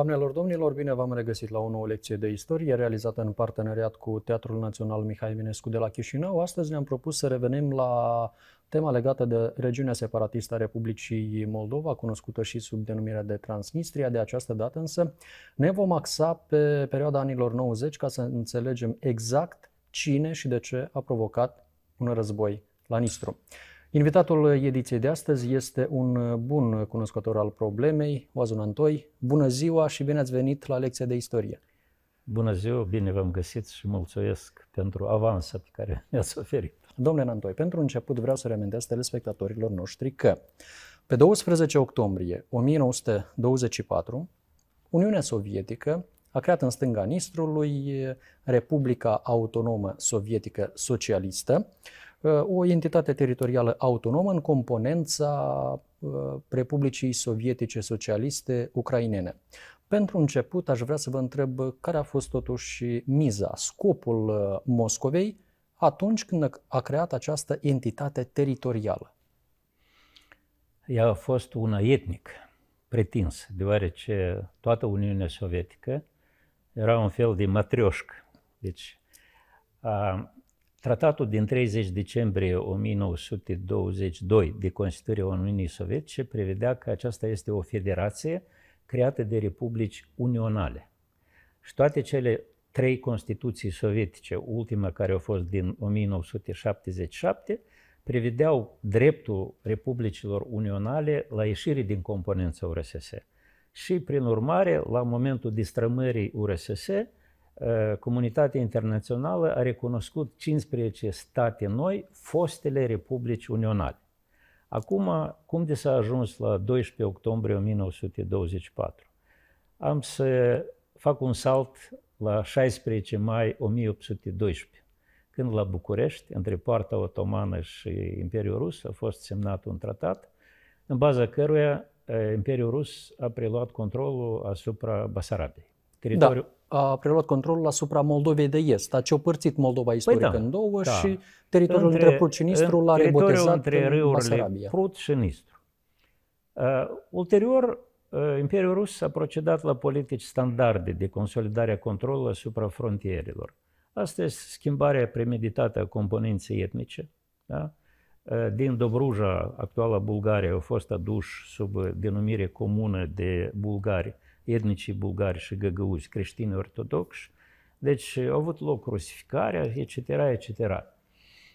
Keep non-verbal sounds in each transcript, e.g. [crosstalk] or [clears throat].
Doamnelor, domnilor, bine v-am regăsit la o nouă lecție de istorie realizată în parteneriat cu Teatrul Național Mihai Minescu de la Chișinău. Astăzi ne-am propus să revenim la tema legată de regiunea separatistă a Republicii Moldova, cunoscută și sub denumirea de Transnistria. De această dată însă ne vom axa pe perioada anilor 90 ca să înțelegem exact cine și de ce a provocat un război la Nistru. Invitatul ediției de astăzi este un bun cunoscător al problemei, Oazun Antoi. Bună ziua și bine ați venit la lecția de istorie. Bună ziua, bine v-am găsit și mulțumesc pentru avansa pe care mi-ați oferit. Domnule Antoi, pentru început vreau să reamintesc telespectatorilor noștri că pe 12 octombrie 1924, Uniunea Sovietică a creat în stânga Nistrului Republica Autonomă Sovietică Socialistă, Uh, o entitate teritorială autonomă în componența uh, Republicii Sovietice Socialiste Ucrainene. Pentru început, aș vrea să vă întreb uh, care a fost totuși miza, scopul Moscovei atunci când a creat această entitate teritorială. Ea a fost una etnic, pretins, deoarece toată Uniunea Sovietică era un fel de matrioșcă. Deci, a, Tratatul din 30 decembrie 1922 de Constituire Uniunii Sovietice prevedea că aceasta este o federație creată de republici unionale. Și toate cele trei Constituții sovietice, ultima care a fost din 1977, prevedeau dreptul republicilor unionale la ieșire din componența URSS. Și, prin urmare, la momentul distrămării URSS, Eh, comunitatea internațională a recunoscut 15 state noi, fostele republici unionale. Acum, cum de s-a ajuns la 12 octombrie 1924? Am să fac un salt la 16 mai 1812, când la București, între partea otomană și Imperiul Rus, a fost semnat un tratat, în baza căruia eh, Imperiul Rus a preluat controlul asupra Basarabiei. Teritoriul, da a preluat controlul asupra Moldovei de Est. A ciopărțit Moldova istorică păi da, în două da. și teritoriul între, între Prut și Nistru l-a rebotezat între râurile Prut și Nistru. Uh, ulterior, uh, Imperiul Rus a procedat la politici standarde de consolidare a controlului asupra frontierelor. Asta este schimbarea premeditată a componenței etnice. Da? Uh, din Dobruja, actuala Bulgaria, au fost aduși sub denumire comună de bulgari. Uh, etnicii bulgari și găgăuzi, creștini ortodoxi. Deci au avut loc rusificarea, etc., etc.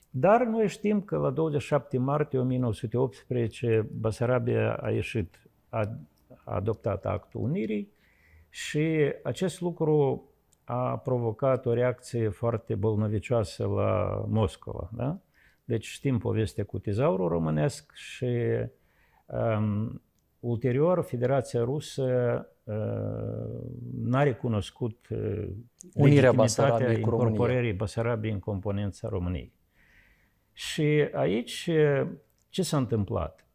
Dar noi știm că la 27 martie 1918 Basarabia a ieșit, a, a adoptat actul Unirii și acest lucru a provocat o reacție foarte bolnăvicioasă la Moscova. Da? Deci știm povestea cu tezaurul românesc și um, Ulterior, Federația Rusă uh, n-a recunoscut uh, Unirea Basarabiei incorporării Basarabiei în componența României. Și aici uh, ce s-a întâmplat?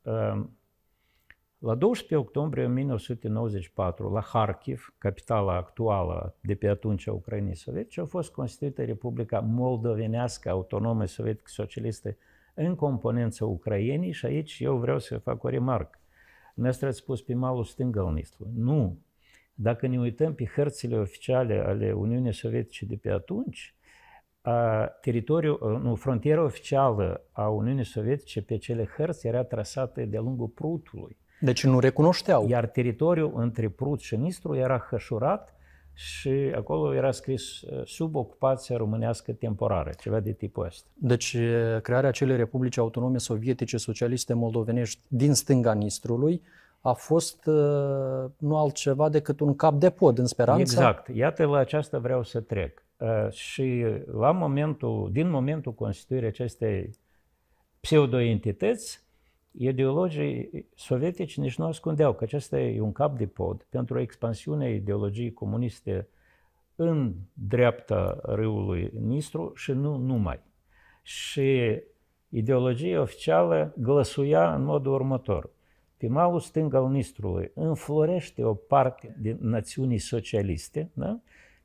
La 12 octombrie 1994, la Kharkiv, capitala actuală de pe atunci a Ucrainei Sovietice, a fost constituită Republica Moldovenească Autonomă Sovietică Socialistă în componența Ucrainei și aici eu vreau să fac o remarcă. Dumneavoastră ați spus pe malul stâng al Nistrului. Nu. Dacă ne uităm pe hărțile oficiale ale Uniunii Sovietice de pe atunci, a, teritoriul, nu, frontiera oficială a Uniunii Sovietice pe cele hărți era trasată de-a lungul Prutului. Deci nu recunoșteau. Iar teritoriul între Prut și Nistru era hășurat și acolo era scris ă, sub ocupația românească temporară, ceva de tipul ăsta. Deci ă, crearea acelei republici autonome sovietice socialiste moldovenești din stânga Nistrului a fost ă, nu altceva decât un cap de pod în speranță. Exact. Iată, la aceasta vreau să trec. Și la momentul, din momentul constituirii acestei pseudoentități, ideologii sovietici nici nu ascundeau că acesta e un cap de pod pentru o expansiune ideologiei comuniste în dreapta râului Nistru și nu numai. Și ideologia oficială glăsuia în modul următor. Pe malul stâng al Nistrului înflorește o parte din națiunii socialiste, da?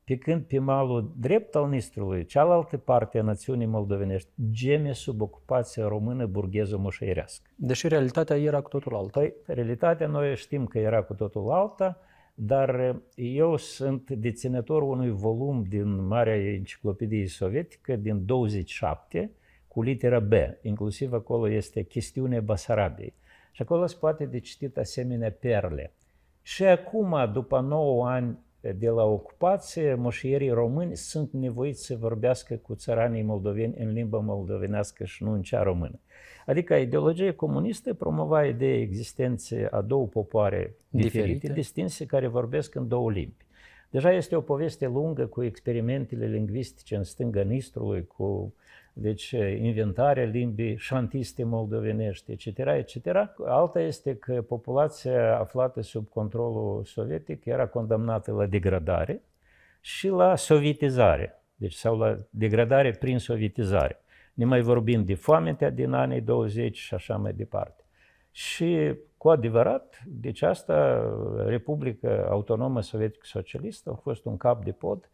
pe când pe malul drept al Nistrului, cealaltă parte a națiunii moldovenești, geme sub ocupația română burgheză mușeirească. Deși realitatea era cu totul alta. Păi, realitatea noi știm că era cu totul alta, dar eu sunt deținător unui volum din Marea Enciclopedie Sovietică din 27 cu litera B, inclusiv acolo este chestiunea Basarabiei. Și acolo se poate de citit asemenea perle. Și acum, după 9 ani de la ocupație, moșierii români sunt nevoiți să vorbească cu țăranii moldoveni în limba moldovenească și nu în cea română. Adică ideologia comunistă promova ideea existenței a două popoare diferite, diferite, distinse, care vorbesc în două limbi. Deja este o poveste lungă cu experimentele lingvistice în stânga Nistrului, cu deci inventarea limbii șantiste moldovenești, etc., etc. Alta este că populația aflată sub controlul sovietic era condamnată la degradare și la sovietizare, deci sau la degradare prin sovietizare. Ne mai vorbim de foamea din anii 20 și așa mai departe. Și cu adevărat, deci asta, Republica Autonomă Sovietică Socialistă a fost un cap de pod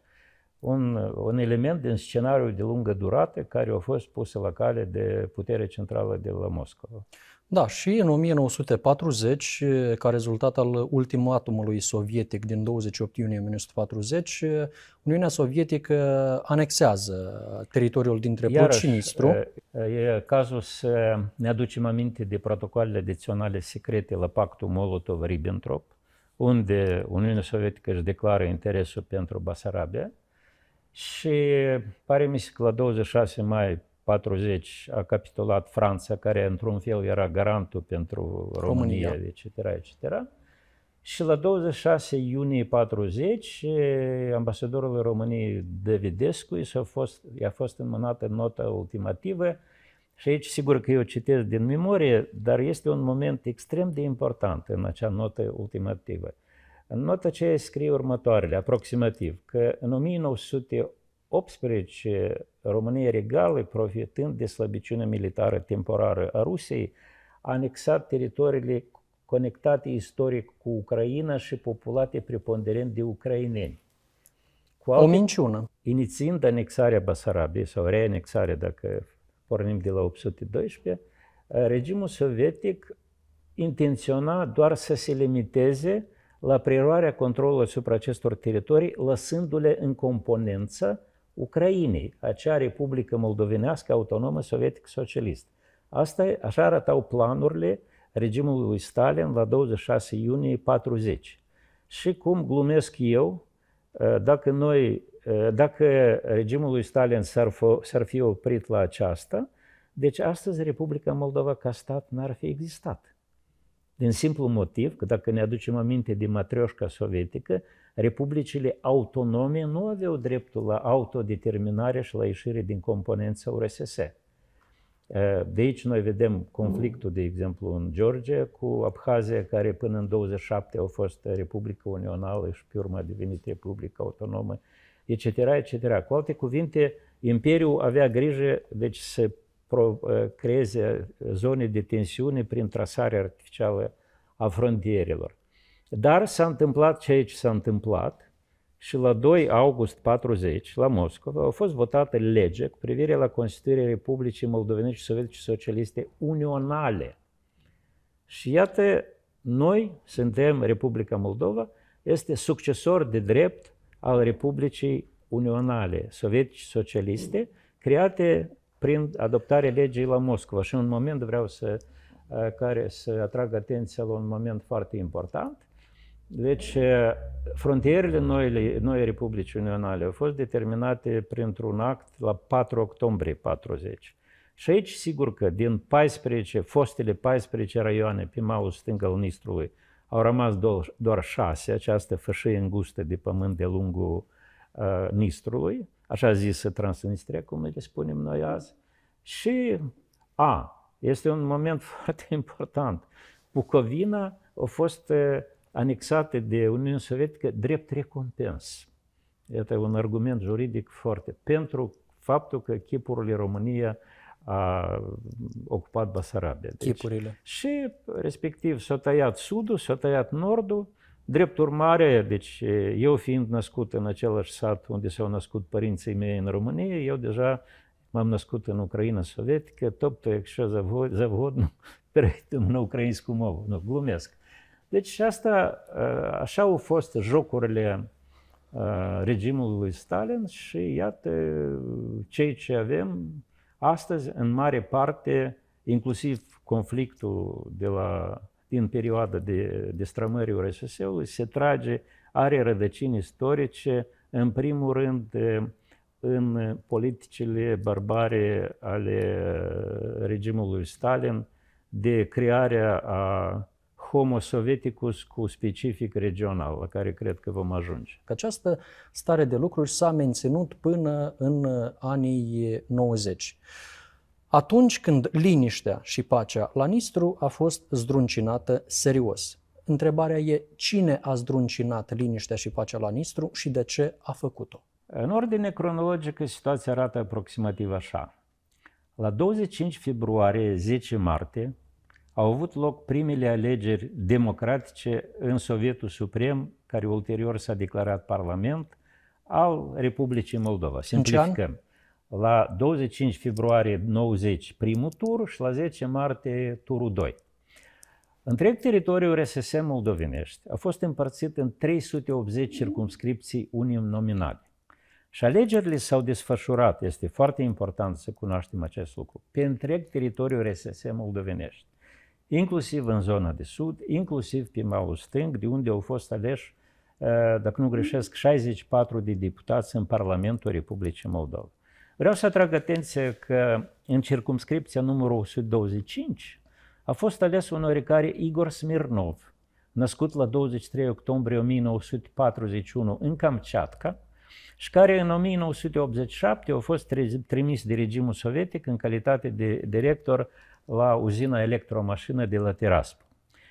un, un element din scenariul de lungă durată care a fost pus la cale de puterea centrală de la Moscova. Da, și în 1940, ca rezultat al ultimatumului sovietic din 28 iunie 1940, Uniunea Sovietică anexează teritoriul dintre Prut și Nistru. E cazul să ne aducem aminte de protocoalele adiționale secrete la pactul Molotov-Ribbentrop, unde Uniunea Sovietică își declară interesul pentru Basarabia, și pare mi se că la 26 mai 40 a capitulat Franța, care într-un fel era garantul pentru România, România. etc., etc. Și la 26 iunie 40, eh, ambasadorul României Davidescu i-a fost, i-a fost înmânată nota ultimativă și aici sigur că eu citesc din memorie, dar este un moment extrem de important în acea notă ultimativă. În nota ce scrie următoarele, aproximativ, că în 1918 România Regală, profitând de slăbiciunea militară temporară a Rusiei, a anexat teritoriile conectate istoric cu Ucraina și populate preponderent de ucraineni. Cu alte, o minciună. Inițiind anexarea Basarabiei sau reanexarea, dacă pornim de la 812, regimul sovietic intenționa doar să se limiteze la preluarea controlului asupra acestor teritorii, lăsându-le în componență Ucrainei, acea Republică Moldovenească Autonomă Sovietic Socialist. Asta, așa arătau planurile regimului lui Stalin la 26 iunie 40. Și cum glumesc eu, ă, dacă noi, ă, dacă regimul lui Stalin s-ar fi oprit la aceasta, deci astăzi Republica Moldova ca stat n-ar fi existat. Din simplu motiv că dacă ne aducem aminte de matrioșca sovietică, republicile autonome nu aveau dreptul la autodeterminare și la ieșire din componența URSS. Eh, de aici noi vedem conflictul, de exemplu, în Georgia cu Abhazia, care până în 27 au fost republica Unională și pe urmă a devenit republica Autonomă, etc., etc. Cu alte cuvinte, Imperiul avea grijă deci, să Eh, creeze eh, zone de tensiune prin trasarea artificială a frontierilor. Dar s-a întâmplat ceea ce s-a întâmplat și la 2 august 40, la Moscova, a fost votată lege cu privire la constituirea Republicii Moldovenești și Sovietice Socialiste unionale. Și iată, noi suntem Republica Moldova, este succesor de drept al Republicii Unionale Sovietice Socialiste, create prin adoptarea legii la Moscova. Și un moment vreau să, care să atrag atenția la un moment foarte important. Deci, frontierele noile, noi Republicii Unionale au fost determinate printr-un act la 4 octombrie 40. Și aici, sigur că din 14, fostele 14 raioane pe malul stâng al Nistrului, au rămas doar, doar șase, această fășie îngustă de pământ de lungul uh, Nistrului, așa zisă Transnistria, cum le spunem noi azi. Și, a, este un moment [laughs] foarte important. Bucovina a fost eh, anexată de Uniunea Sovietică drept recompens. Este un argument juridic foarte. Pentru faptul că chipurile România a ocupat Basarabia. Deci. Chipurile. Și, respectiv, s-a tăiat sudul, s-a tăiat nordul Drept urmare, deci eh, eu fiind născut în același sat unde s-au născut părinții mei în România, eu deja m-am născut în Ucraina sovietică, tot як zavod, завгодно, перейдемо на українську nu, ну, глумesc. Deci asta, eh, așa au fost jocurile eh, regimului Stalin și iată cei ce avem astăzi, în mare parte, inclusiv conflictul de la din perioada de, de strămării URSS-ului se trage, are rădăcini istorice, în primul rând, în politicile barbare ale regimului Stalin de crearea a homo sovieticus cu specific regional, la care cred că vom ajunge. Această stare de lucruri s-a menținut până în anii 90 atunci când liniștea și pacea la Nistru a fost zdruncinată serios. Întrebarea e cine a zdruncinat liniștea și pacea la Nistru și de ce a făcut-o? În ordine cronologică, situația arată aproximativ așa. La 25 februarie, 10 martie, au avut loc primele alegeri democratice în Sovietul Suprem, care ulterior s-a declarat Parlament, al Republicii Moldova. Simplificăm la 25 februarie 90 primul tur și la 10 martie turul 2. Întreg teritoriul RSS Moldovenești a fost împărțit în 380 circumscripții uninominale. Și alegerile s-au desfășurat, este foarte important să cunoaștem acest lucru, pe întreg teritoriul RSS Moldovenești, inclusiv în zona de sud, inclusiv pe malul stâng, de unde au fost aleși, ă, dacă nu greșesc, 64 de deputați în Parlamentul Republicii Moldova. Vreau să atrag atenția că în circumscripția numărul 125 a fost ales un oricare Igor Smirnov, născut la 23 octombrie 1941 în Kamchatka, și care în 1987 a fost trimis de regimul sovietic în calitate de director la uzina electromașină de la Tiraspol.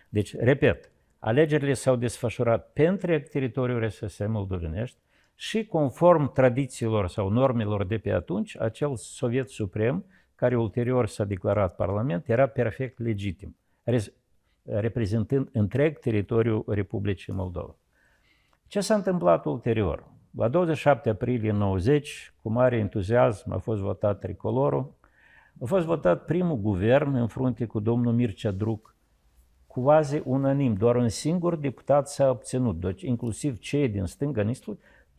Deci, repet, alegerile s-au desfășurat pentru teritoriul RSS Moldovenești, și conform tradițiilor sau normelor de pe atunci, acel Soviet Suprem, care ulterior s-a declarat Parlament, era perfect legitim, reprezentând întreg teritoriul Republicii Moldova. Ce s-a întâmplat ulterior? La 27 aprilie 90, cu mare entuziasm, a fost votat tricolorul, a fost votat primul guvern în frunte cu domnul Mircea Druc, quasi unanim, doar un singur deputat s-a obținut, deci inclusiv cei din stânga,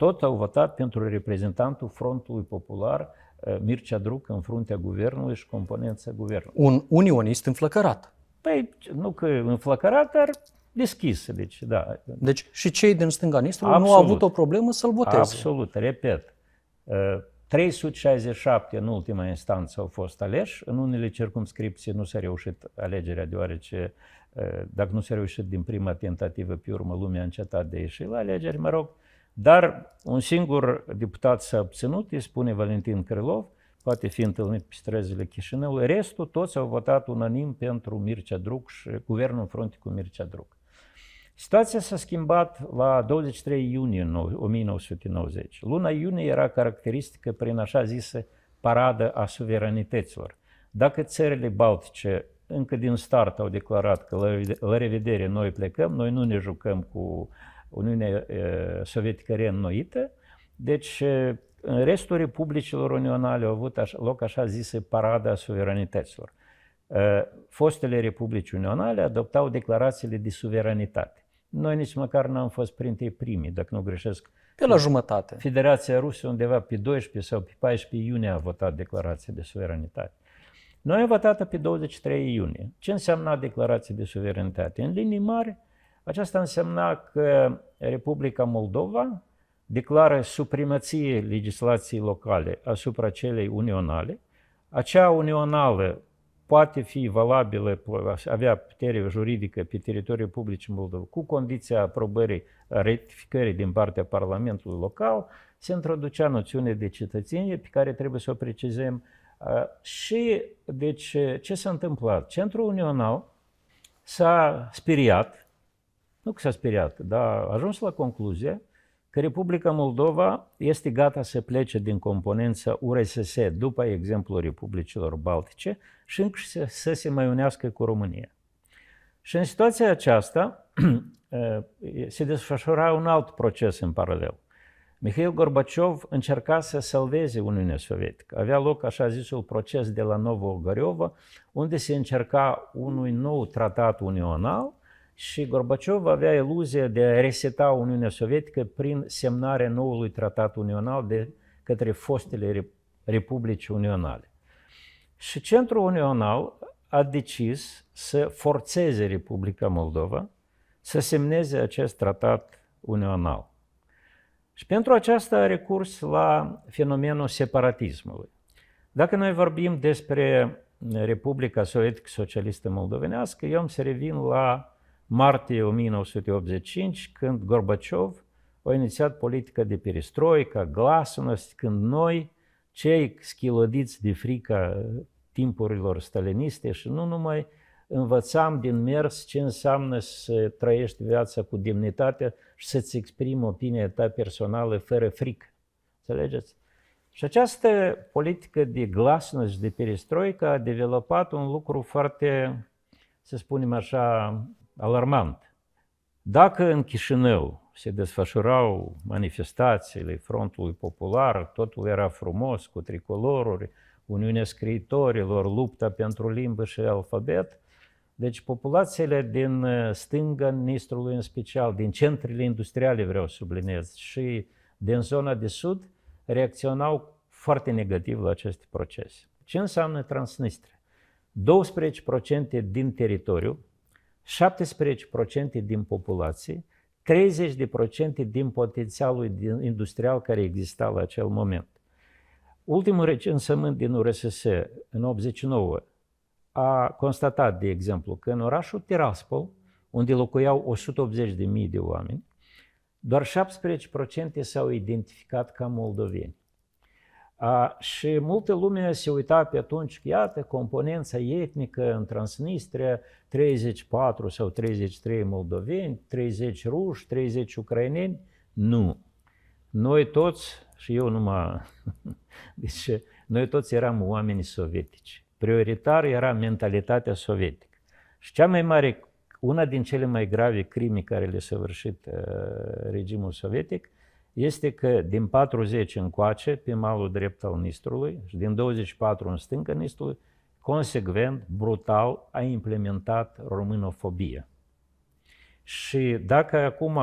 tot au votat pentru reprezentantul Frontului Popular eh, Mircea Druc în fruntea guvernului și componența guvernului. Un unionist înflăcărat. Păi, nu că înflăcărat, dar deschis. Deci, da. deci și cei din stânga Nistrului nu au avut o problemă să-l voteze. Absolut, repet. 367 eh, în ultima instanță au fost aleși. În unele circumscripții nu s-a reușit alegerea, deoarece eh, dacă nu s-a reușit din prima tentativă, pe urmă lumea a încetat de ieși la alegeri. Mă rog, dar un singur deputat s-a abținut, îi spune Valentin Crilov, poate fi întâlnit pe străzile Chișinăului. Restul, toți au votat unanim pentru Mircea Druc și guvernul în frunte cu Mircea Druc. Situația s-a schimbat la 23 iunie 1990. Luna iunie era caracteristică prin așa zisă paradă a suveranităților. Dacă țările baltice încă din start au declarat că la revedere noi plecăm, noi nu ne jucăm cu uh, Uniunea Sovietică reînnoită. Deci, în restul republicilor unionale au avut așa, loc așa zise parada suveranităților. Fostele republici unionale adoptau declarațiile de suveranitate. Noi nici măcar n-am fost printre primii, dacă nu greșesc. Pe la jumătate. Federația Rusă undeva pe 12 sau pe 14 iunie a votat declarația de suveranitate. Noi am votat pe 23 iunie. Ce înseamnă declarația de suveranitate? În linii mari, aceasta însemna că Republica Moldova declară supremație legislației locale asupra celei unionale. Acea unională poate fi valabilă, avea putere juridică pe teritoriul Republicii Moldova, cu condiția aprobării, rectificării din partea Parlamentului local, se introducea noțiune de cetățenie pe care trebuie să o precizăm. Și, deci, ce s-a întâmplat? Centrul Unional s-a speriat, nu că s-a speriat, dar a ajuns la concluzia că Republica Moldova este gata să plece din componența URSS după exemplul Republicilor Baltice și încă să, să se mai unească cu România. Și în situația aceasta [clears throat] eh, se desfășura un alt proces în paralel. Mihail Gorbaciov încerca să salveze Uniunea Sovietică. Avea loc așa zisul proces de la Novo Ogorova, unde se încerca unui nou tratat unional și Gorbaciov avea iluzia de a reseta Uniunea Sovietică prin semnarea noului tratat unional de către fostele republici unionale. Și Centrul Unional a decis să forțeze Republica Moldova să semneze acest tratat unional. Și pentru aceasta a recurs la fenomenul separatismului. Dacă noi vorbim despre Republica Sovietică Socialistă Moldovenească, eu am să revin la martie 1985, când Gorbaciov a inițiat politica de perestroică, glasnost, când noi, cei schilodiți de frica timpurilor staliniste și nu numai, învățam din mers ce înseamnă să trăiești viața cu demnitate și să-ți exprimi opinia ta personală fără frică. Înțelegeți? Și această politică de glasnost și de perestroică a developat un lucru foarte, să spunem așa, alarmant. Dacă în Chișinău se desfășurau manifestațiile Frontului Popular, totul era frumos, cu tricoloruri, Uniunea Scriitorilor, lupta pentru limbă și alfabet, deci populațiile din uh, stânga Nistrului în special, din centrele industriale vreau să subliniez, și din zona de sud, reacționau foarte negativ la aceste procese. Ce înseamnă Transnistria? 12% din teritoriu 17% din populație, 30% din potențialul industrial care exista la acel moment. Ultimul recensământ din URSS, în 89, a constatat, de exemplu, că în orașul Tiraspol, unde locuiau 180.000 de oameni, doar 17% s-au identificat ca moldoveni. Și multă lume se uita pe atunci, iată, componența etnică în Transnistria, 34 sau 33 moldoveni, 30 ruși, 30 ucraineni. Nu. Noi toți, și eu numai, [laughs] deci noi toți eram oameni sovietici. Prioritar era mentalitatea sovietică. Și cea mai mare, una din cele mai grave crime care le-a săvârșit uh, regimul sovietic, uh, este că din 40 încoace, pe malul drept al Nistrului și din 24 în stânga Nistrului, consecvent, brutal, a implementat românofobie. Și dacă acum,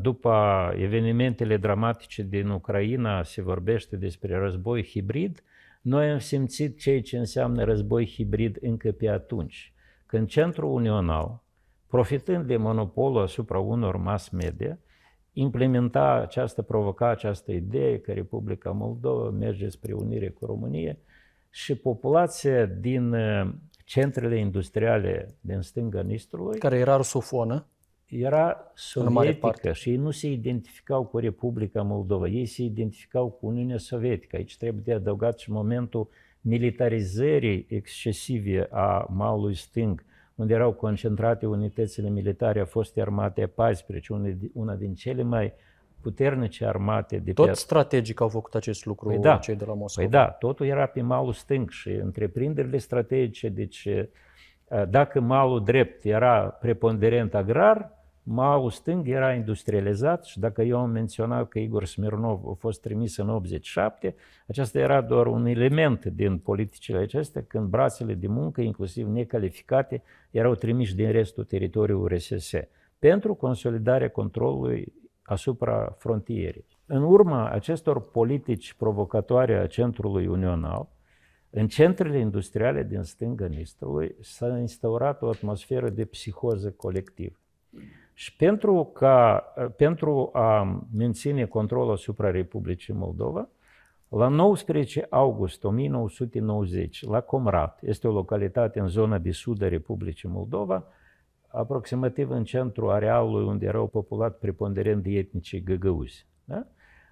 după evenimentele dramatice din Ucraina, se vorbește despre război hibrid, noi am simțit ceea ce înseamnă război hibrid încă pe atunci, când Centrul Unional, profitând de monopolul asupra unor mass media, implementa această, provoca această idee că Republica Moldova merge spre unire cu România și populația din uh, centrele industriale din stânga Nistrului... Care era rusofonă. Era sovietică și ei nu se identificau cu Republica Moldova, ei se identificau cu Uniunea Sovietică. Aici trebuie de adăugat și momentul militarizării excesive a malului stâng unde erau concentrate unitățile militare a fostei armate 14, una din cele mai puternice armate de Tot pe... strategic au făcut acest lucru păi da, cei de la Moscova. Păi da, totul era pe malul stâng și întreprinderile strategice, deci eh, dacă malul drept era preponderent agrar, Mao stâng era industrializat și dacă eu am menționat că Igor Smirnov a fost trimis în 87, acesta era doar un element din politicile acestea, când brațele de muncă, inclusiv necalificate, erau trimiși din restul teritoriului RSS pentru consolidarea controlului asupra frontierei. În urma acestor politici provocatoare a centrului unional, în centrele industriale din stânga Nistrului s-a instaurat o atmosferă de psihoză colectivă. Și pentru, ca, pentru a menține controlul asupra Republicii Moldova, la 19 august 1990, la Comrat, este o localitate în zona de sud a Republicii Moldova, aproximativ în centru arealului unde erau populat preponderent de etnicii găgăuzi. Da?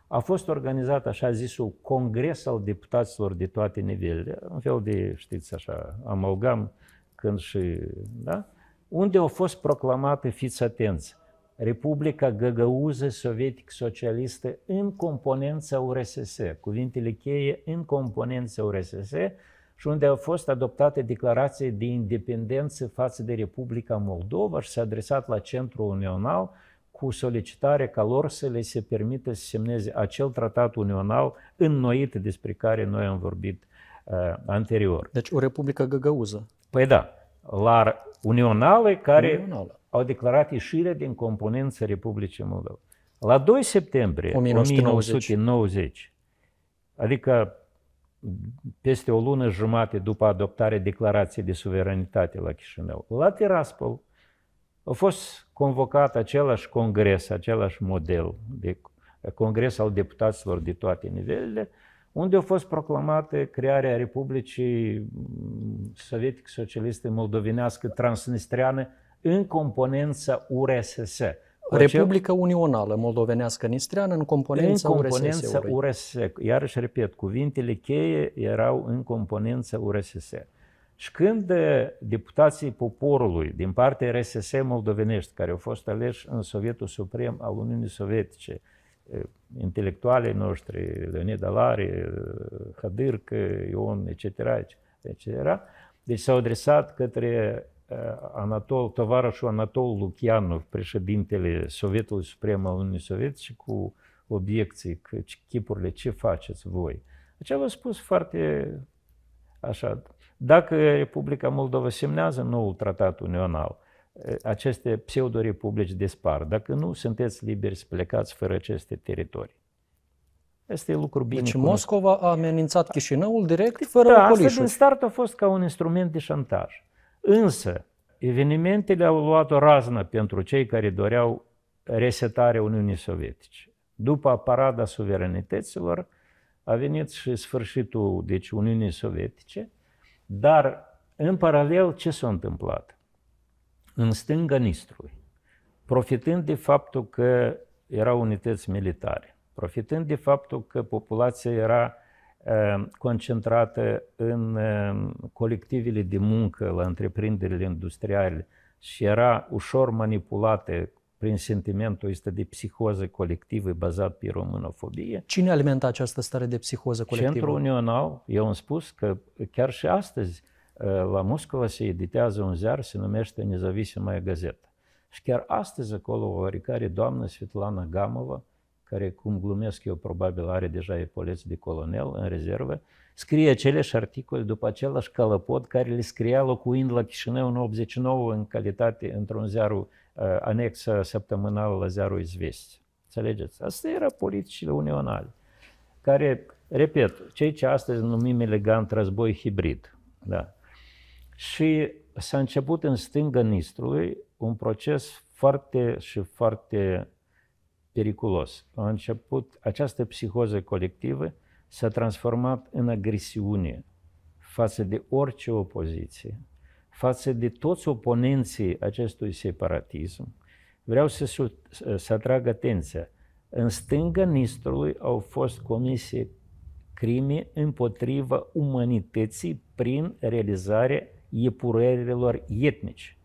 A fost organizat așa zisul Congres al deputaților de toate nivelele, un fel de, știți așa, amalgam când și, da? unde a fost proclamată, fiți atenți, Republica Găgăuză Sovietic-Socialistă în componența URSS, cuvintele cheie în componența URSS și unde au fost adoptate declarații de independență față de Republica Moldova și s-a adresat la centru unional cu solicitare ca lor să le se permită să semneze acel tratat unional înnoit despre care noi am vorbit uh, anterior. Deci o Republică Găgăuză. Păi da, la unionale care unionale. au declarat ieșirea din componența Republicii Moldova. La 2 septembrie 1990, 1990 adică peste o lună jumate după adoptarea declarației de suveranitate la Chișinău, la Tiraspol a fost convocat același congres, același model de congres al deputaților de toate nivelele, unde a fost proclamată crearea Republicii mm, Sovietic-Socialiste Moldovinească Transnistriană în componența URSS. Deci, Republica Unională Moldovenească Nistreană în componența, în componența URSS. URSS. Iarăși repet, cuvintele cheie erau în componența URSS. Și când deputații poporului din partea RSS moldovenești, care au fost aleși în Sovietul Suprem al Uniunii Sovietice, intelectualii noștri, Leonid Alari, Hadârc, Ion, etc., etc. Deci s-au adresat către Anatol, tovarășul Anatol Lukianov, președintele Sovietului Suprem al Uniunii Sovietice, cu obiecții, că chipurile, ce faceți voi? Deci vă spus foarte așa, dacă Republica Moldova semnează noul tratat unional, aceste pseudorepublici dispar. Dacă nu, sunteți liberi să plecați fără aceste teritorii. Este lucru bine. Deci cunosc. Moscova a amenințat Chișinăul direct, da, fără da, ocolișuri. asta din start a fost ca un instrument de șantaj. Însă, evenimentele au luat o raznă pentru cei care doreau resetarea Uniunii Sovietice. După parada suveranităților, a venit și sfârșitul deci, Uniunii Sovietice, dar în paralel ce s-a întâmplat? în stânga Nistrului, profitând de faptul că erau unități militare, profitând de faptul că populația era eh, concentrată în eh, colectivele de muncă la întreprinderile industriale și era ușor manipulată prin sentimentul ăsta de psihoză colectivă bazat pe românofobie. Cine alimenta această stare de psihoză colectivă? Centrul Unional, eu am spus că chiar și astăzi la Moscova se editează un ziar, se numește Nezavisima gazeta. Și chiar astăzi acolo o oricare doamnă, Svetlana Gamova, care, cum glumesc eu, probabil are deja epoleț de colonel în rezervă, scrie aceleași articole după același calăpod care le scria locuind la Chișinău în 89 în calitate, într-un ziarul anexă săptămânal la ziarul Izvesti. Înțelegeți? Asta era politicile unionale, care, repet, cei ce astăzi numim elegant război hibrid, da, și s-a început în stânga Nistrului un proces foarte și foarte periculos. A început această psihoză colectivă s-a transformat în agresiune față de orice opoziție, față de toți oponenții acestui separatism. Vreau să, să atrag atenția. În stânga Nistrului au fost comise crime împotriva umanității prin realizarea epurărilor etnici.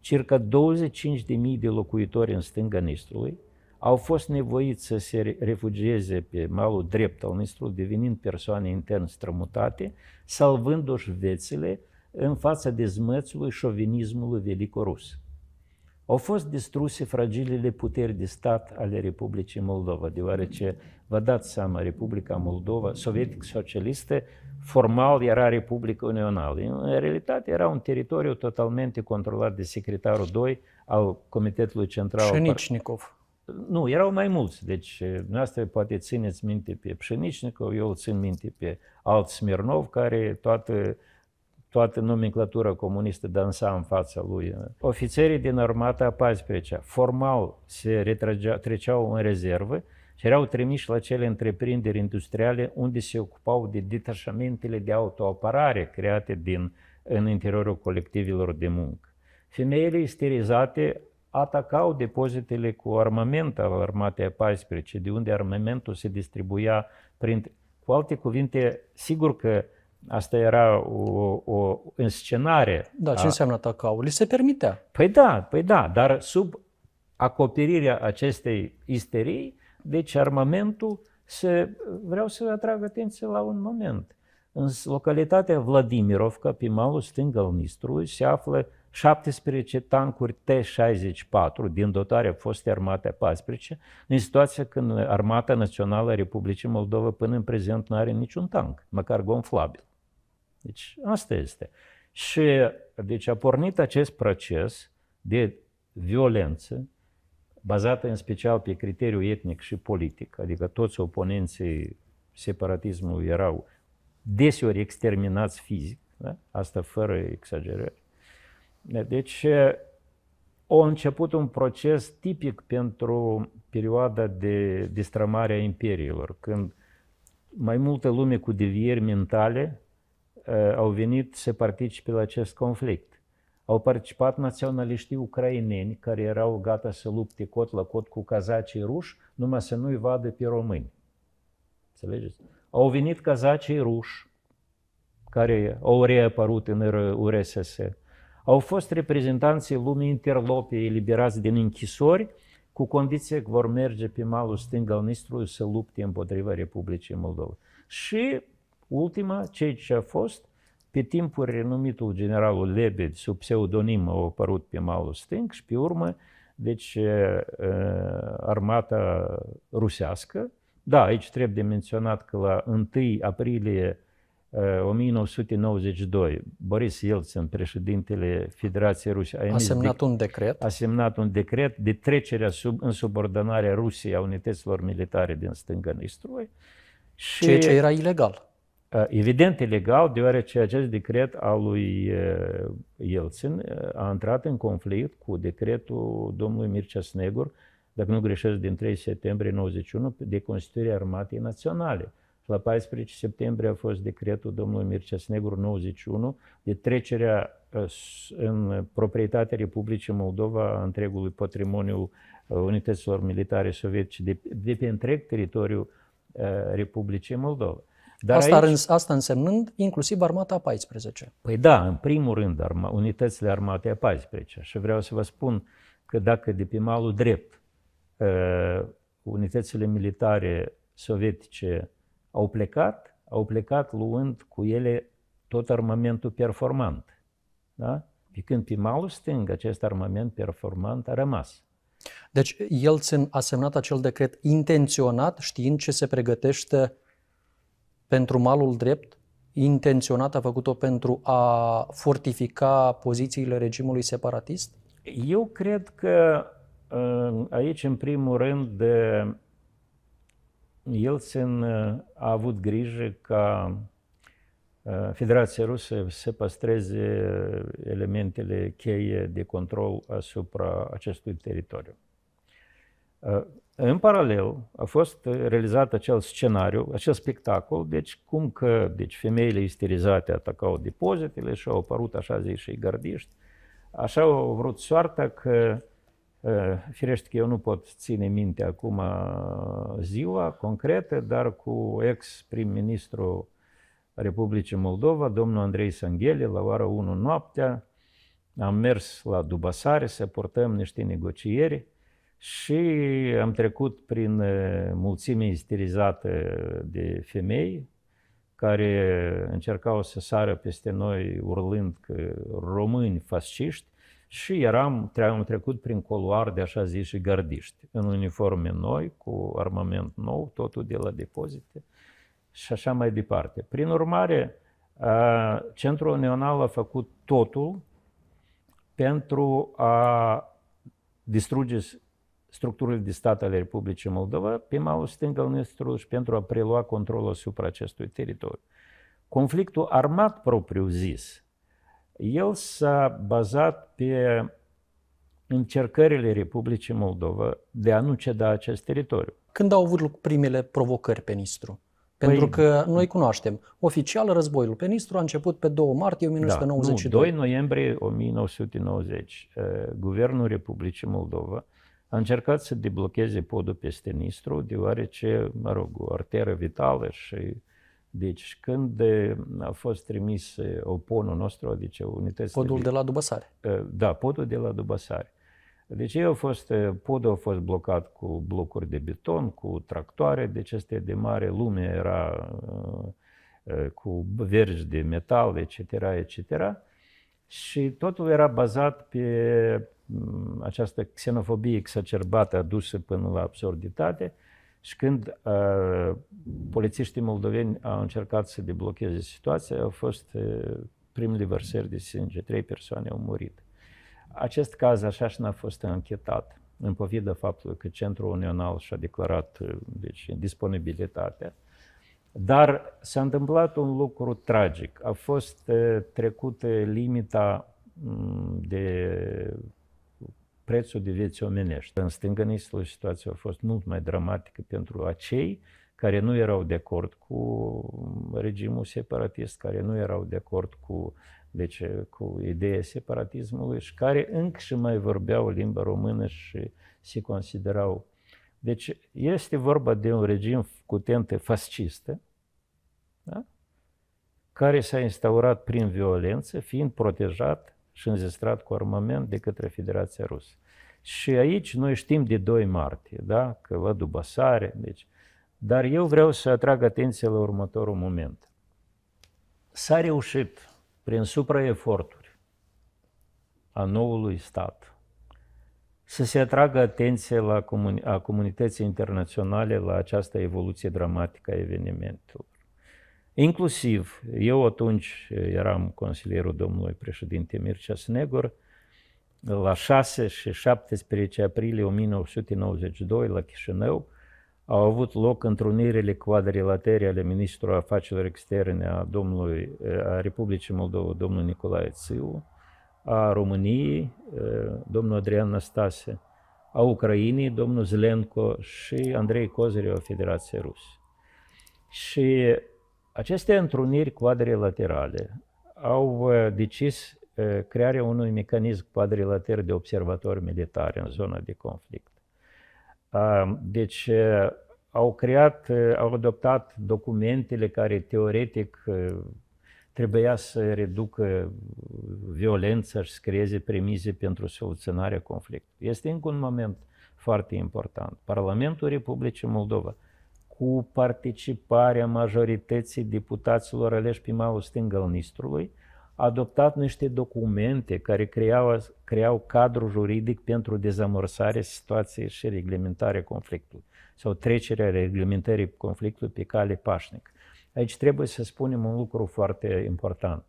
Circa 25.000 de locuitori în stânga Nistrului au fost nevoiți să se refugieze pe malul drept al Nistrului, devenind persoane intern strămutate, salvându-și viețile în fața dezmățului șovinismului velicorus. Au fost distruse fragilele puteri de stat ale Republicii Moldova, deoarece, vă dați seama, Republica Moldova, sovietic-socialistă, formal era republica Unională. În realitate era un teritoriu totalmente controlat de secretarul 2 al Comitetului Central. Pșenicnikov. Nu, erau mai mulți, deci eh, dumneavoastră poate țineți minte pe Pșenicnikov, eu îl țin minte pe alt Smirnov, care toată toată nomenclatura comunistă dansa în fața lui. Ofițerii din armata a 14 formal se retragea, treceau în rezervă și erau trimiși la cele întreprinderi industriale unde se ocupau de detașamentele de autoapărare create din, în interiorul colectivelor de muncă. Femeile isterizate atacau depozitele cu armament al armatei 14, de unde armamentul se distribuia prin... Cu alte cuvinte, sigur că Asta era o, o înscenare. Da, ce a... înseamnă Tacau? Li se permitea. Păi da, păi da, dar sub acoperirea acestei isterii, deci armamentul se... Vreau să atrag atenție la un moment. În localitatea Vladimirovca, pe malul stâng al Nistrului, se află 17 tancuri T-64 din dotarea fostei armate 14, în situația când Armata Națională a Republicii Moldova până în prezent nu are niciun tank, măcar gonflabil. Deci asta este. Și deci a pornit acest proces de violență, bazată în special pe criteriu etnic și politic, adică toți oponenții separatismului erau deseori exterminați fizic, da? asta fără exagerări. Deci a început un proces tipic pentru perioada de destrămare a imperiilor, când mai multe lume cu devieri mentale Eh, au venit să participe la acest conflict. Au participat naționaliștii ucraineni care erau gata să lupte cot la cot cu cazacii ruși, numai să nu-i vadă pe români. Înțelegeți? Au venit cazacii ruși, care au reapărut în URSS. Au fost reprezentanții lumii interlope eliberați din închisori, cu condiție că vor merge pe malul stâng al Nistrului să lupte împotriva Republicii Moldova. Și Ultima, cei ce a fost, pe timpul renumitul generalul Lebed, sub pseudonim, a apărut pe malul stâng și pe urmă, deci, armata rusească. Da, aici trebuie de menționat că la 1 aprilie 1992, Boris Yeltsin, președintele Federației Rusiei, a, a semnat un decret. A semnat un decret de trecerea sub, în subordonarea Rusiei a unităților militare din stânga Nistroi. Și, ceea ce era ilegal. Э, evident, ilegal, deoarece acest decret al lui eh, Elțin eh, a intrat în conflict cu decretul domnului Mircea Snegur, dacă nu greșesc, din 3 septembrie 91, de Constituirea Armatei Naționale. La 14 septembrie a fost decretul domnului Mircea Snegur 91 de trecerea eh, în proprietatea Republicii Moldova a întregului patrimoniu unităților militare sovietice de, de pe întreg teritoriul Republicii Moldova. Dar asta, aici... asta însemnând inclusiv armata a 14. Păi da, în primul rând arma, unitățile armatei a 14. Și vreau să vă spun că dacă de pe malul drept uh, unitățile militare sovietice au plecat, au plecat luând cu ele tot armamentul performant. Da? Pe când pe malul stâng acest armament performant a rămas. Deci el a semnat acel decret intenționat știind ce se pregătește pentru malul drept, intenționat a făcut-o pentru a fortifica pozițiile regimului separatist? Eu cred că aici, în primul rând, Yeltsin a avut grijă ca Federația Rusă să păstreze elementele cheie de control asupra acestui teritoriu. Ă, în paralel a fost realizat acel scenariu, acel spectacol, deci cum că deci, femeile isterizate atacau depozitele și au apărut așa zi și gardiști, așa au vrut soarta că ă, Firește că eu nu pot ține minte acum ă, ziua concretă, dar cu ex-prim-ministru Republicii Moldova, domnul Andrei Sangheli, la ora 1 noaptea, am mers la Dubasare să portăm niște negocieri și am trecut prin mulțime isterizată de femei care încercau să sară peste noi urlând că români fasciști și eram, am trecut prin coloar de așa zis și gardiști, în uniforme noi, cu armament nou, totul de la depozite și așa mai departe. Prin urmare, Centrul Unional a făcut totul pentru a distruge structurile de stat ale Republicii Moldova pe malul stâng al Nistrului și pentru a prelua controlul asupra acestui teritoriu. Conflictul armat propriu zis, el s-a bazat pe încercările Republicii Moldova de a nu ceda acest teritoriu. Când au avut loc primele provocări pe Nistru? Păi, pentru păi, că noi cunoaștem, oficial războiul pe Nistru a început pe 2 martie 1992. Da, nu, 2 noiembrie 1990, uh, Guvernul Republicii Moldova a încercat să deblocheze podul peste Nistru, deoarece, mă rog, o arteră vitală și deci când a fost trimis oponul nostru, adică unitățile... Podul de la Dubăsare. Da, podul de la Dubăsare. Deci ei au fost, podul a fost blocat cu blocuri de beton, cu tractoare, deci este de mare, lume era cu verzi de metal, etc., etc. Și totul era bazat pe Mm, această xenofobie exacerbată adusă până la absurditate și când uh, polițiștii moldoveni au încercat să deblocheze situația, au fost uh, primele vărsări de sânge, trei persoane au murit. Acest caz așa și n-a fost închetat, în pofida faptului că Centrul Unional și-a declarat uh, deci, disponibilitatea. Dar s-a întâmplat un lucru tragic. A fost uh, trecută limita mm, de prețul de vieți omenești. În stângă în situația a fost mult mai dramatică pentru acei care nu erau de acord cu regimul separatist, care nu erau de acord cu, deci, cu ideea separatismului și care încă și mai vorbeau limba română și se considerau. Deci este vorba de un regim cu tente fascistă, da? care s-a instaurat prin violență, fiind protejat și înzestrat cu armament de către Federația Rusă. Și aici noi știm de 2 martie, da? că Vădu dubăsare. deci... Dar eu vreau să atrag atenția la următorul moment. S-a reușit, prin supraeforturi a noului stat, să se atragă atenția la comuni- a comunității internaționale la această evoluție dramatică a evenimentului. Inclusiv, eu atunci eram consilierul domnului președinte Mircea Snegur, la 6 și 17 aprilie 1992 la Chișinău au avut loc întrunirile quadrilatere ale ministrului afacerilor externe a, domnului, a Republicii Moldova, domnul Nicolae Țiu, a României, domnul Adrian Năstase, a Ucrainei, domnul Zelenko și Andrei Kozarev, Federația Rusă. Și aceste întruniri quadrilaterale au uh, decis uh, crearea unui mecanism quadrilater de observatori militari în zona de conflict. Um, deci uh, au creat, au adoptat documentele care teoretic trebuia să reducă violența și să creeze premize pentru soluționarea conflictului. Este încă un moment foarte important. Parlamentul Republicii Moldova cu participarea majorității deputaților aleși pe malul stâng al Nistrului, a adoptat niște documente care creau, creau cadru juridic pentru dezamorsarea situației și reglementarea conflictului sau trecerea reglementării conflictului pe cale pașnică. Aici trebuie să spunem un lucru foarte important.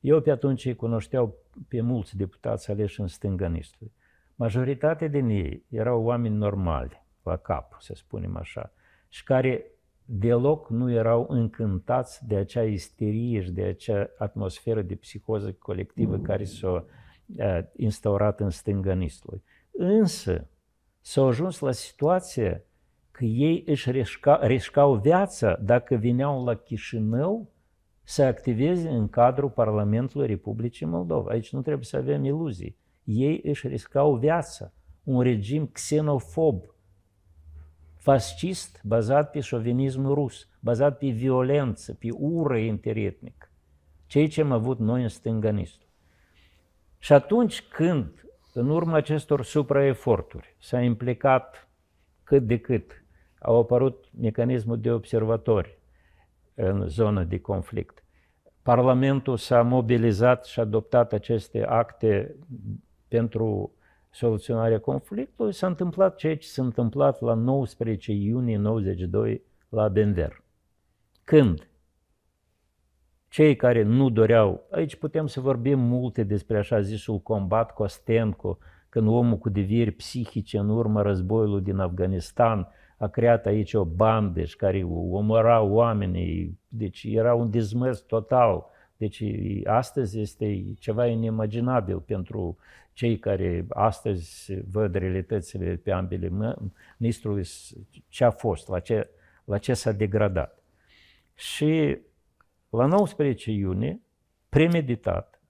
Eu pe atunci îi cunoșteau pe mulți deputați aleși în stânga Nistrului. Majoritatea din ei erau oameni normali, la cap, să spunem așa și care deloc nu erau încântați de acea isterie și de acea atmosferă de psihoză colectivă care mm. s-a instaurat în stânga Nistului. Însă s-a ajuns la situație că ei își reșca, reșcau viața dacă vineau la Chișinău să activeze în cadrul Parlamentului Republicii Moldova. Aici nu trebuie să avem iluzii. Ei își riscau viața. Un regim xenofob, fascist bazat pe șovinismul rus, bazat pe violență, pe ură interetnică, ceea ce am avut noi în stângănistul. Și atunci când, în urma acestor supraeforturi, s-a implicat cât de cât, au apărut mecanismul de observatori în zonă de conflict, Parlamentul s-a mobilizat și a adoptat aceste acte pentru soluționarea conflictului, s-a întâmplat ceea ce s-a întâmplat la 19 iunie 92 la Denver. Când cei care nu doreau, aici putem să vorbim multe despre așa zisul combat Costenco, când omul cu deviri psihice în urma războiului din Afganistan a creat aici o bandă și care omora oamenii, deci era un dezmers total. Deci astăzi este ceva inimaginabil pentru cei care astăzi văd realitățile pe ambele ministrului, ce a fost, la ce, la ce s-a degradat. Și la 19 iunie, premeditat,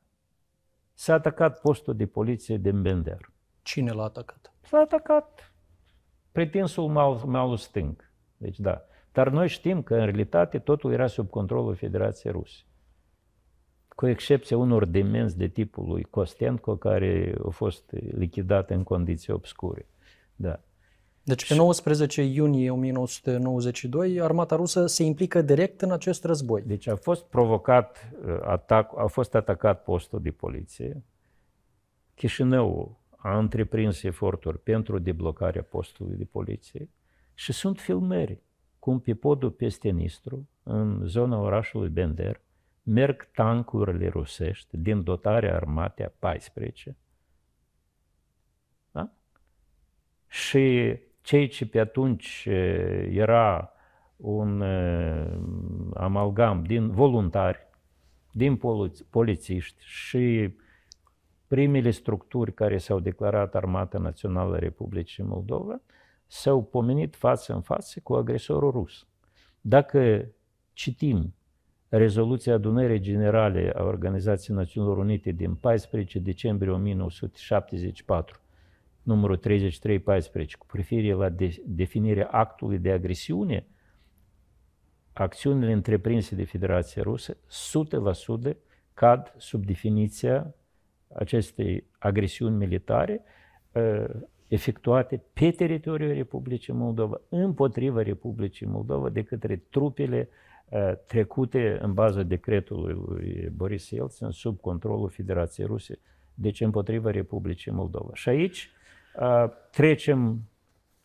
s-a atacat postul de poliție din Bender. Cine l-a atacat? L-a atacat pretinsul mal, malul stâng. Deci da. Dar noi știm că în realitate totul era sub controlul Federației Ruse cu excepția unor demenți de tipul lui Costenco, care au fost lichidate în condiții obscure. Da. Deci, pe 19 iunie 1992, armata rusă se implică direct în acest război. Deci a fost provocat, uh, atac, a fost atacat postul de poliție. Chișinău a întreprins eforturi pentru deblocarea postului de poliție și sunt filmări cum pe podul peste Nistru, în zona orașului Bender, merg tancurile rusești din dotarea armatea 14, da? și cei ce pe atunci eh, era un eh, amalgam din voluntari, din polițiști și primele structuri care s-au declarat Armata Națională a Republicii Moldova, s-au pomenit față în față cu agresorul rus. Dacă citim rezoluția adunării generale a Organizației Națiunilor Unite din 14 decembrie 1974, numărul 3314, cu privire la de- definirea actului de agresiune, acțiunile întreprinse de Federația Rusă 100% cad sub definiția acestei agresiuni militare ă, efectuate pe teritoriul Republicii Moldova, împotriva Republicii Moldova, de către trupele uh, Eh, trecute în baza decretului lui Boris Yeltsin sub controlul Federației Ruse, deci împotriva Republicii Moldova. Și aici eh, trecem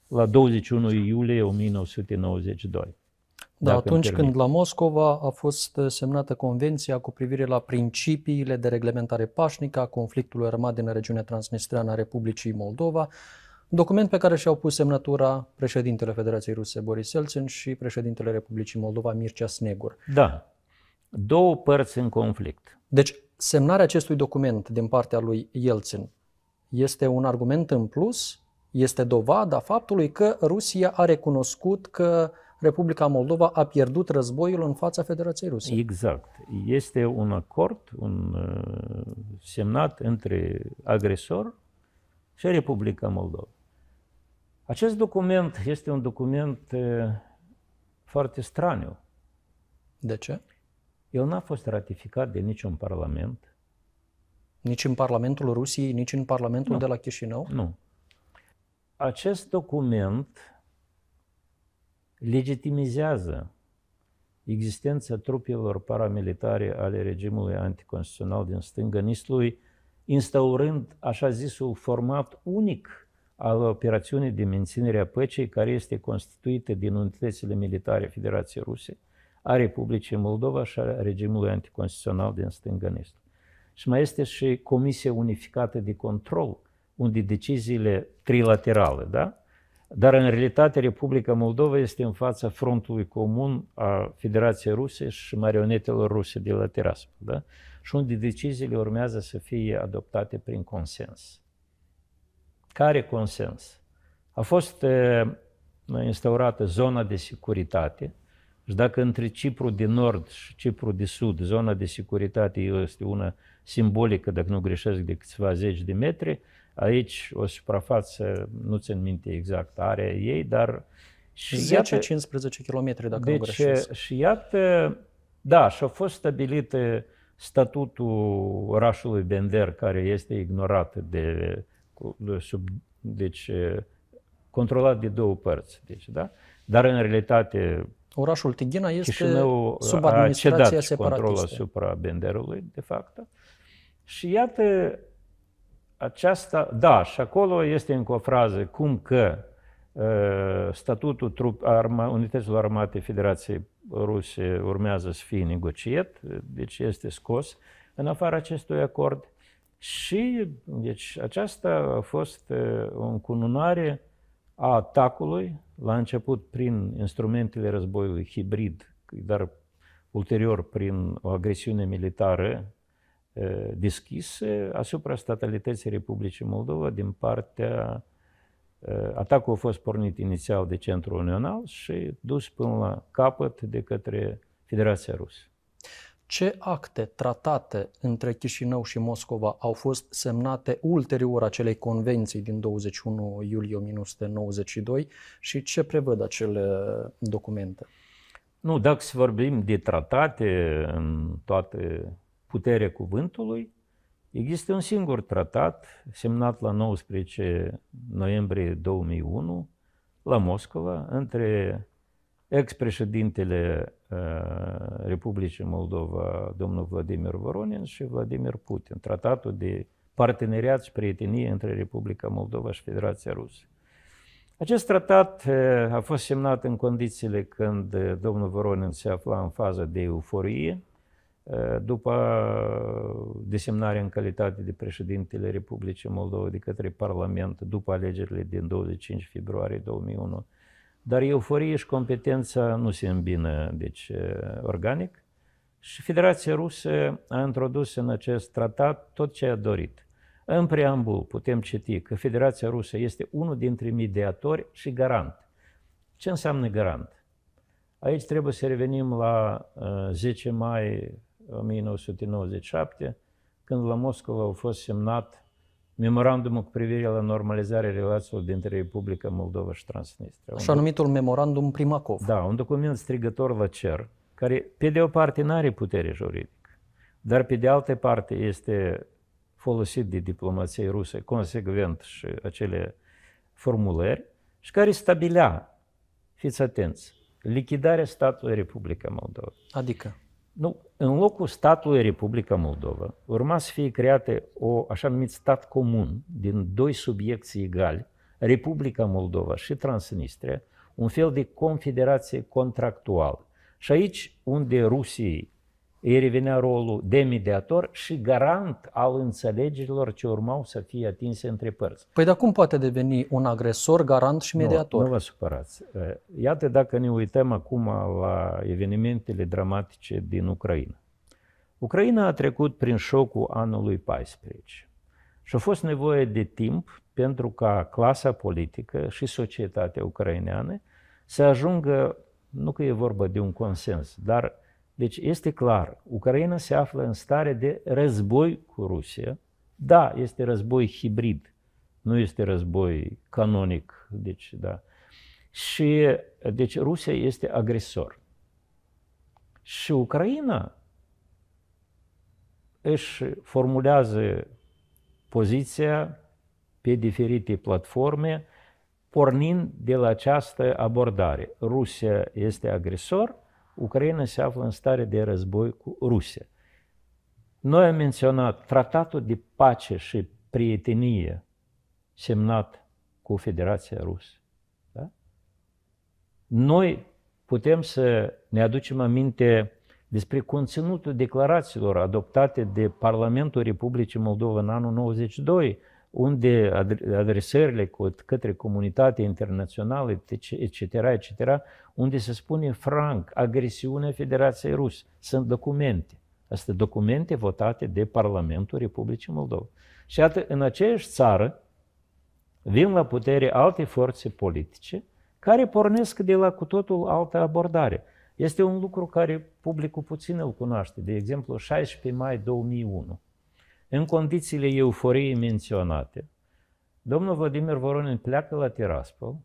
la 21 iulie 1992. Da, atunci când la Moscova a fost eh, semnată convenția cu privire la principiile de reglementare pașnică a conflictului armat din regiunea transnistreană a Republicii Moldova, document pe care și-au pus semnătura președintele Federației Ruse Boris Elțin și președintele Republicii Moldova Mircea Snegur. Da. Două părți în conflict. Deci, semnarea acestui document din partea lui Elțin este un argument în plus, este dovada faptului că Rusia a recunoscut că Republica Moldova a pierdut războiul în fața Federației Ruse. Exact. Este un acord un, uh, semnat între agresor și Republica Moldova. Acest document este un document foarte straniu. De ce? El n-a fost ratificat de niciun parlament. Nici în Parlamentul Rusiei, nici în Parlamentul nu. de la Chișinău? Nu. Acest document legitimizează existența trupelor paramilitare ale regimului anticonstituțional din stânga Nistului, instaurând așa zisul format unic al operațiunii de menținere a păcii care este constituită din unitățile militare Federației Ruse, a Republicii Moldova și a regimului anticonstituțional din stânga Și mai este și Comisia Unificată de Control, unde deciziile trilaterale, da? Dar în realitate Republica Moldova este în fața frontului comun a Federației Ruse și marionetelor ruse de la Tiraspol, da? Și unde deciziile urmează să fie adoptate prin consens. Care consens? A fost instaurată zona de securitate și dacă între Cipru de nord și Cipru de sud, zona de securitate este una simbolică, dacă nu greșesc, de câțiva zeci de metri, aici o suprafață, nu țin minte exact are ei, dar... 10-15 km, dacă deci, nu greșesc. Și iată, da, și a fost stabilit statutul orașului Bender, care este ignorat de sub, deci, controlat de două părți. Deci, da? Dar în realitate Orașul Tighina este Chișinău sub administrația a cedat controlul asupra Benderului, de fapt. Și iată aceasta, da, și acolo este încă o frază, cum că statutul trup, arma, Unităților Armate Federației Ruse urmează să fie negociat, deci este scos în afara acestui acord. Și deci, aceasta a fost o încununare a atacului, la început prin instrumentele războiului hibrid, dar ulterior prin o agresiune militară deschisă asupra statalității Republicii Moldova din partea Atacul a fost pornit inițial de Centrul Unional și dus până la capăt de către Federația Rusă ce acte tratate între Chișinău și Moscova au fost semnate ulterior acelei convenții din 21 iulie 1992 și ce prevăd acele documente? Nu, dacă să vorbim de tratate în toată puterea cuvântului, există un singur tratat semnat la 19 noiembrie 2001 la Moscova între ex-președintele Republicii Moldova, domnul Vladimir Voronin și Vladimir Putin, tratatul de parteneriat și prietenie între Republica Moldova și Federația Rusă. Acest tratat э, a fost semnat în condițiile când э, domnul Voronin se afla în fază de euforie, э, după desemnarea în calitate de președintele Republicii Moldova de către Parlament, după alegerile din 25 februarie 2001, dar euforie și competența nu se îmbină, deci, organic. Și Federația Rusă a introdus în acest tratat tot ce a dorit. În preambul putem citi că Federația Rusă este unul dintre mediatori și garant. Ce înseamnă garant? Aici trebuie să revenim la 10 mai 1997, când la Moscova a fost semnat Memorandumul cu privire la normalizarea relațiilor dintre Republica Moldova și Transnistria. Așa numitul memorandum Primacov. Da, un document strigător la cer, care pe de o parte nu are putere juridică, dar pe de altă parte este folosit de diplomației ruse consecvent și acele formulări și care stabilea, fiți atenți, lichidarea statului Republica Moldova. Adică? Nu, în locul statului Republica Moldova urma să fie create o așa numit stat comun din doi subiecții egali, Republica Moldova și Transnistria, un fel de confederație contractuală. Și aici unde Rusiei îi revenea rolul de mediator și garant al înțelegerilor ce urmau să fie atinse între părți. Păi dar cum poate deveni un agresor garant și mediator? Nu, nu vă supărați. Iată dacă ne uităm acum la evenimentele dramatice din Ucraina. Ucraina a trecut prin șocul anului 14 și a fost nevoie de timp pentru ca clasa politică și societatea ucraineană să ajungă, nu că e vorba de un consens, dar deci este clar, Ucraina se află în stare de război cu Rusia. Da, este război hibrid, nu este război canonic, deci da. Și deci Rusia este agresor. Și Ucraina își formulează poziția pe diferite platforme, pornind de la această abordare. Rusia este agresor, Ucraina se află în stare de război cu Rusia. Noi am menționat tratatul de pace și prietenie semnat cu Federația Rusă. Da? Noi putem să ne aducem aminte despre conținutul declarațiilor adoptate de Parlamentul Republicii Moldova în anul 92 unde adresările către comunitatea internațională, etc., etc., unde se spune franc, agresiunea Federației Rusă, Sunt documente. Asta documente votate de Parlamentul Republicii Moldova. Și atât în aceeași țară vin la putere alte forțe politice care pornesc de la cu totul altă abordare. Este un lucru care publicul puțin îl cunoaște. De exemplu, 16 mai 2001 în condițiile euforiei menționate, domnul Vladimir Voronin pleacă la Tiraspol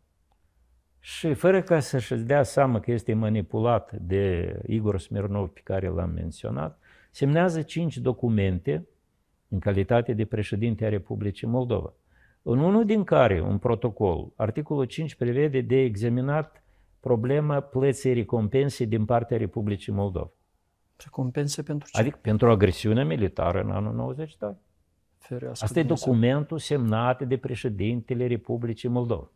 și fără ca să-și dea seama că este manipulat de Igor Smirnov pe care l-am menționat, semnează cinci documente în calitate de președinte a Republicii Moldova. În unul din care, un protocol, articolul 5 prevede de examinat problema plății recompensei din partea Republicii Moldova. Recompense pentru ce? Adică pentru agresiunea militară în anul 92. Ferească Asta e documentul semnat de președintele Republicii Moldova.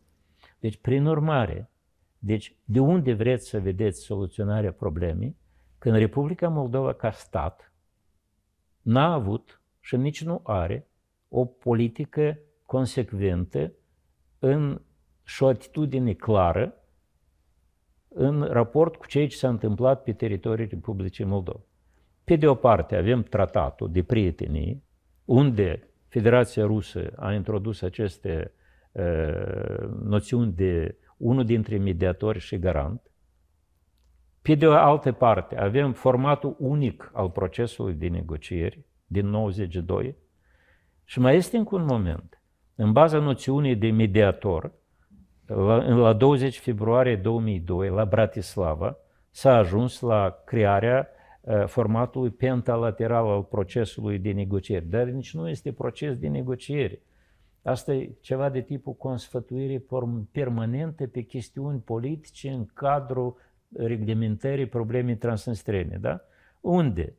Deci, prin urmare, deci de unde vreți să vedeți soluționarea problemei, când Republica Moldova ca stat n-a avut și nici nu are o politică consecventă în, și o atitudine clară în raport cu ceea ce s-a întâmplat pe teritoriul Republicii Moldova. Pe de o parte avem tratatul de prietenie, unde Federația Rusă a introdus aceste uh, noțiuni de unul dintre mediatori și garant. Pe de o altă parte, avem formatul unic al procesului de negocieri din 92 și mai este încă un moment. În baza noțiunii de mediator, la, la 20 februarie 2002, la Bratislava, s-a ajuns la crearea uh, formatului pentalateral al procesului de negocieri. Dar nici nu este proces de negocieri. Asta e ceva de tipul consfătuire permanentă pe chestiuni politice în cadrul reglementării problemei transnistrene. Da? Unde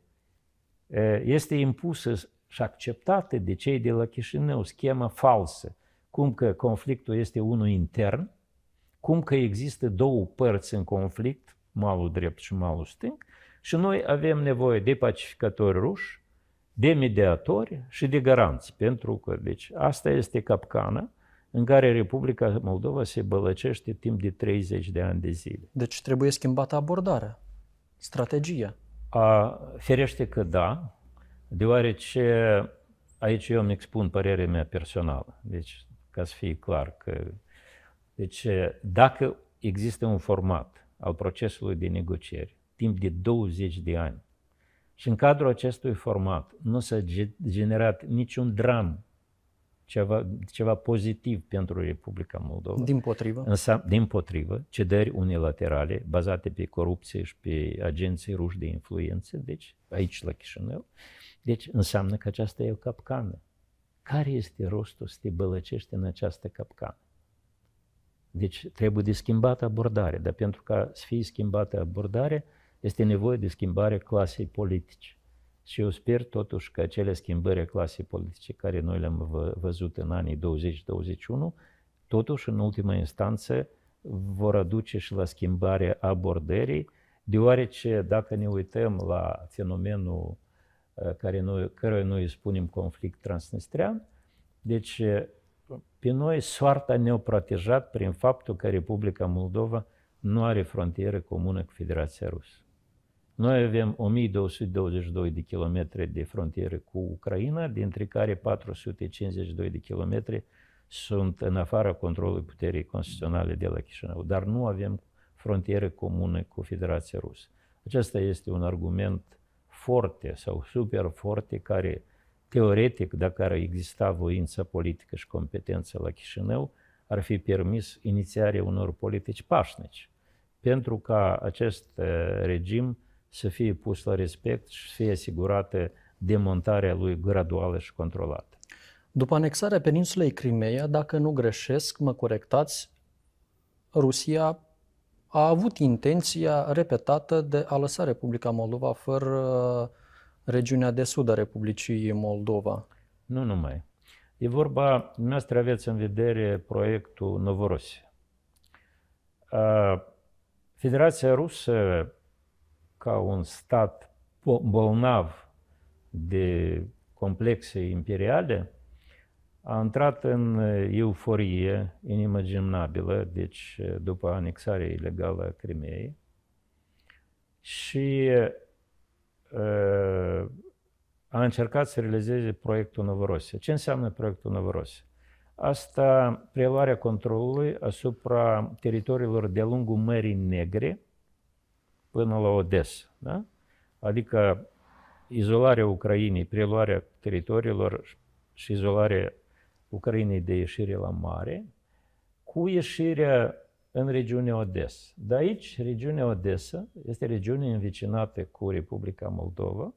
uh, este impusă și acceptată de cei de la Chișinău schema falsă cum că conflictul este unul intern, cum că există două părți în conflict, malul drept și malul stâng, și noi avem nevoie de pacificatori ruși, de mediatori și de garanți, pentru că, deci, asta este capcana în care Republica Moldova se bălăcește timp de 30 de ani de zile. Deci trebuie schimbată abordarea, strategia. A, ferește că da, deoarece aici eu îmi expun părerea mea personală. Deci ca să fie clar că... Deci, dacă există un format al procesului de negocieri timp de 20 de ani și în cadrul acestui format nu s-a generat niciun dram, ceva, ceva pozitiv pentru Republica Moldova. Din potrivă. Însă, din potrivă, cedări unilaterale bazate pe corupție și pe agenții ruși de influență, deci aici la Chișinău, deci înseamnă că aceasta e o capcană. Care este rostul să te bălăcești în această capcană? Deci trebuie de schimbată abordare, dar pentru ca să fie schimbată abordare, este nevoie de schimbare clasei politice. Și eu sper totuși că acele schimbări a clasei politice care noi le-am văzut în anii 20-21, totuși în ultima instanță vor aduce și la schimbarea abordării, deoarece dacă ne uităm la fenomenul Uh, care noi, căruia noi îi spunem conflict transnistrian. Deci, uh, pe noi soarta ne-a protejat prin faptul că Republica Moldova nu are frontieră comună cu Federația Rusă. Noi avem 1222 de kilometri de frontieră cu Ucraina, dintre care 452 de kilometri sunt în afara controlului puterii constituționale de la Chișinău, dar nu avem frontieră comună cu Federația Rusă. Acesta este un argument forte sau super forte care, teoretic, dacă ar exista voință politică și competență la Chișinău, ar fi permis inițiarea unor politici pașnici, pentru ca acest uh, regim să fie pus la respect și să fie asigurată demontarea lui graduală și controlată. După anexarea peninsulei Crimeia, dacă nu greșesc, mă corectați, Rusia a avut intenția repetată de a lăsa Republica Moldova fără uh, regiunea de sud a Republicii Moldova. Nu numai. E vorba, noastră aveți în vedere proiectul Novorosie. Federația Rusă, ca un stat bolnav de complexe imperiale, a intrat în euforie inimaginabilă, deci după anexarea ilegală a Crimeei, și ă, a încercat să realizeze proiectul Novorosia. Ce înseamnă proiectul Novorosia? Asta preluarea controlului asupra teritoriilor de-a lungul Mării Negre până la Odessa. Da? Adică izolarea Ucrainei, preluarea teritoriilor și izolarea Ucrainei de ieșire la mare, cu ieșirea în regiunea Odessa. De aici, regiunea Odessa este regiune învecinată cu Republica Moldova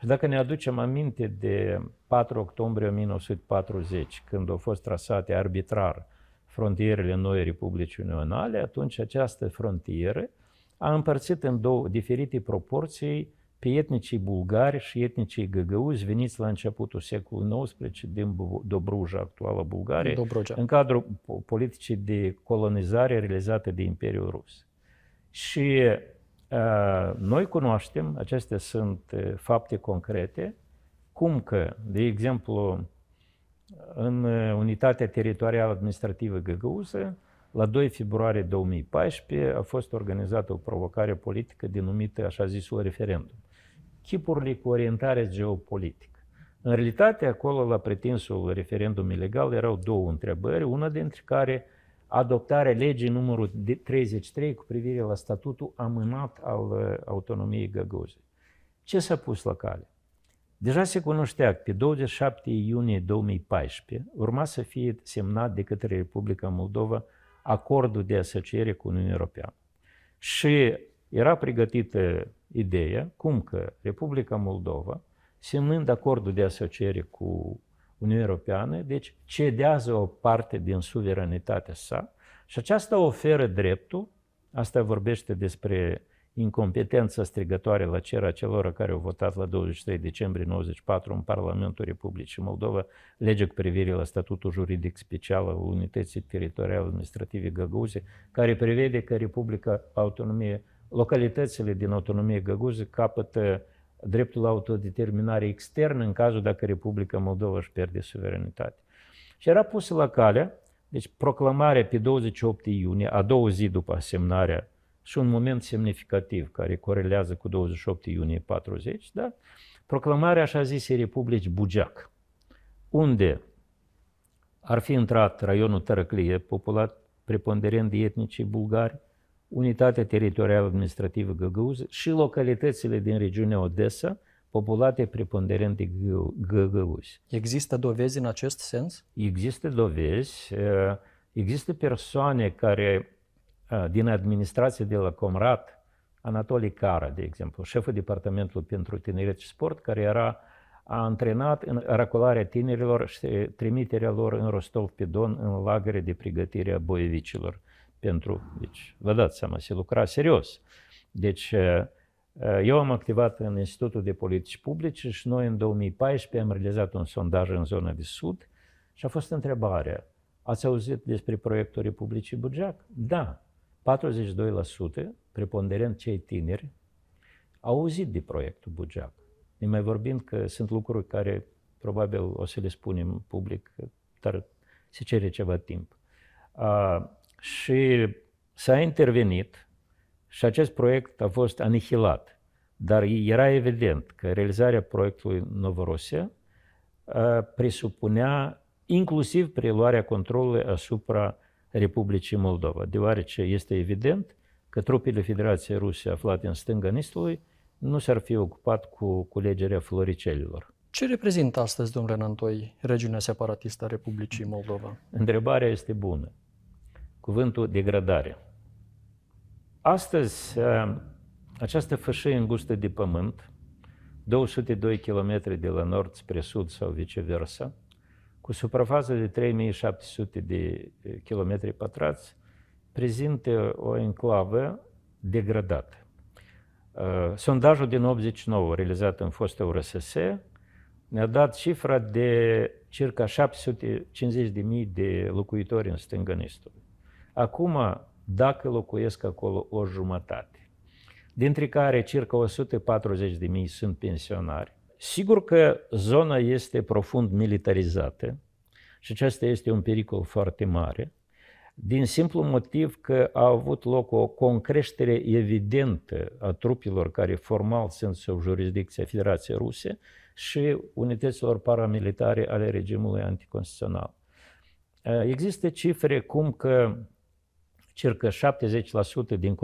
și dacă ne aducem aminte de 4 octombrie 1940, când au fost trasate arbitrar frontierele noi Republici Unionale, atunci această frontieră a împărțit în două diferite proporții pe etnicii bulgari și etnicii găgăuzi veniți la începutul secolului XIX din Dobruja, actuală Bulgarie, Dobrogea. în cadrul politicii de colonizare realizate de Imperiul Rus. Și uh, noi cunoaștem, acestea sunt uh, fapte concrete, cum că, de exemplu, în unitatea teritorială administrativă găgăuză, la 2 februarie 2014 a fost organizată o provocare politică denumită, așa zisul, referendum chipurile cu orientare geopolitică. În realitate, acolo, la pretinsul referendum ilegal, erau două întrebări, una dintre care adoptarea legii numărul 33 cu privire la statutul amânat al uh, autonomiei găgozei. Ce s-a pus la cale? Deja se cunoștea că pe 27 iunie 2014 urma să fie semnat de către Republica Moldova acordul de asociere cu Uniunea Europeană. Și era pregătită ideea cum că Republica Moldova, semnând acordul de asociere cu Uniunea Europeană, deci cedează o parte din suveranitatea sa și aceasta oferă dreptul, asta vorbește despre incompetența strigătoare la a celor care au votat la 23 decembrie 94 în Parlamentul Republicii Moldova lege cu privire la statutul juridic special al unității teritoriale administrative Găgăuze, care prevede că Republica Autonomie localitățile din autonomie găguză capătă dreptul la autodeterminare externă în cazul dacă Republica Moldova își pierde suveranitate. Și era pusă la cale, deci proclamarea pe 28 iunie, a două zi după asemnarea, și un moment semnificativ care corelează cu 28 iunie 40, da? proclamarea așa zisei Republici Bugeac, unde ar fi intrat raionul Tărăclie, populat preponderent de etnicii bulgari, unitatea teritorială administrativă găgăuză și localitățile din regiunea Odessa, populate preponderent de găgăuzi. Există dovezi în acest sens? Există dovezi. Există persoane care, din administrație de la Comrat, Anatolie Cara, de exemplu, șeful departamentului pentru tineret și sport, care era a antrenat în racolarea tinerilor și trimiterea lor în Rostov pe Don în lagăre de pregătire a boievicilor pentru... Deci, vă dați seama, se lucra serios. Deci, eh, eh, eu am activat în Institutul de Politici Publice și noi în 2014 am realizat un sondaj în zona de sud și a fost întrebarea, ați auzit despre proiectul Republicii Bugeac? Da, 42% preponderent cei tineri au auzit de proiectul Bugeac. Ne mai vorbim că sunt lucruri care probabil o să le spunem public, dar se cere ceva timp. Ah, și s-a intervenit și acest proiect a fost anihilat. Dar era evident că realizarea proiectului Novorosia presupunea inclusiv preluarea controlului asupra Republicii Moldova, deoarece este evident că trupele Federației Ruse aflate în stânga Nistului nu s-ar fi ocupat cu culegerea floricelilor. Ce reprezintă astăzi, domnule Nantoi, regiunea separatistă a Republicii Moldova? Întrebarea este bună cuvântul degradare. Astăzi, uh, această fâșie îngustă de pământ, 202 km de la nord spre sud sau viceversa, cu suprafață de 3700 de uh, km pătrați, prezintă o enclavă degradată. Uh, sondajul din 89, realizat în fostă URSS, ne-a dat cifra de circa 750.000 de locuitori în stânga Nistului. Acum, dacă locuiesc acolo o jumătate, dintre care circa 140.000 sunt pensionari, sigur că zona este profund militarizată și acesta este un pericol foarte mare, din simplu motiv că a avut loc o concreștere evidentă a trupilor care formal sunt sub jurisdicția Federației Ruse și unităților paramilitare ale regimului anticonstituțional. Există cifre cum că circa 70% din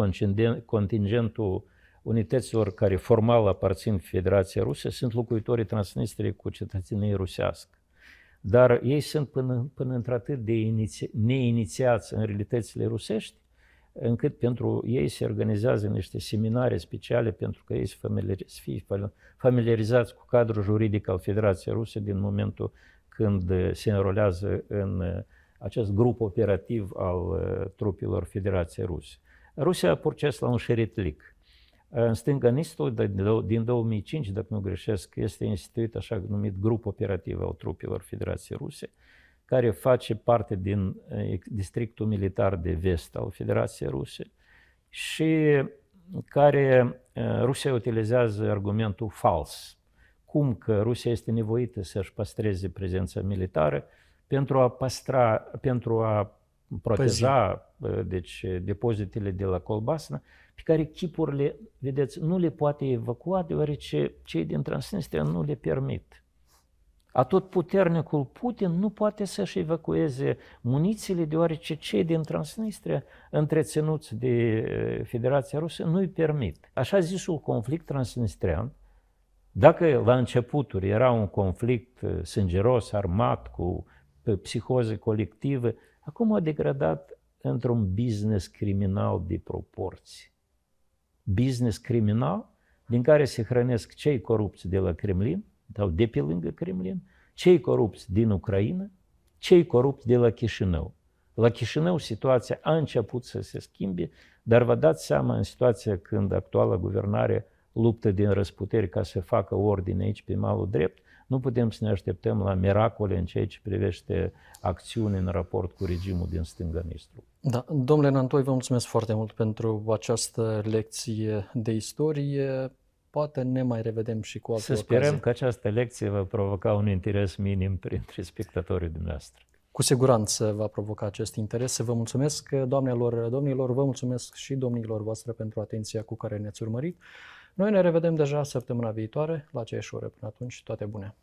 contingentul unităților care formal aparțin Federației Rusă sunt locuitorii Transnistriei cu cetățenie rusească. Dar ei sunt până, până într-atât de iniți- neinițiați în realitățile rusești, încât pentru ei se organizează niște seminare speciale pentru că ei să, fie familiarizați cu cadrul juridic al Federației Rusă din momentul când se înrolează în acest grup operativ al uh, trupilor Federației Ruse. Rusia a proces la un șeretlic. În stânga Nistului, din 2005, dacă nu greșesc, este instituit așa numit grup operativ al trupilor Federației Ruse, care face parte din uh, districtul militar de vest al Federației Ruse și care uh, Rusia utilizează argumentul fals. Cum că Rusia este nevoită să-și păstreze prezența militară, pentru a păstra, pentru a proteja deci, depozitele de la Colbasna, pe care chipurile, vedeți, nu le poate evacua, deoarece cei din Transnistria nu le permit. Atot puternicul Putin nu poate să-și evacueze munițiile, deoarece cei din Transnistria, întreținuți de eh, Federația Rusă, nu-i permit. Așa zisul conflict transnistrian, dacă la începuturi era un conflict eh, sângeros, armat, cu psihoze colective, acum a degradat într-un business criminal de proporții. Business criminal din care se hrănesc cei corupți de la Kremlin, sau de pe lângă Kremlin, cei corupți din Ucraina, cei corupți de la Chișinău. La Chișinău situația a început să se schimbe, dar vă dați seama în situația când actuala guvernare luptă din răsputeri ca să facă ordine aici pe malul drept, nu putem să ne așteptăm la miracole în ceea ce privește acțiune în raport cu regimul din stânga Nistru. Da. Domnule Nantoi, vă mulțumesc foarte mult pentru această lecție de istorie. Poate ne mai revedem și cu alte Să sperăm ocazie. că această lecție va provoca un interes minim printre spectatorii dumneavoastră. Cu siguranță va provoca acest interes. Vă mulțumesc, doamnelor, domnilor, vă mulțumesc și domnilor voastre pentru atenția cu care ne-ați urmărit. Noi ne revedem deja săptămâna viitoare la aceeași oră. Până atunci, toate bune!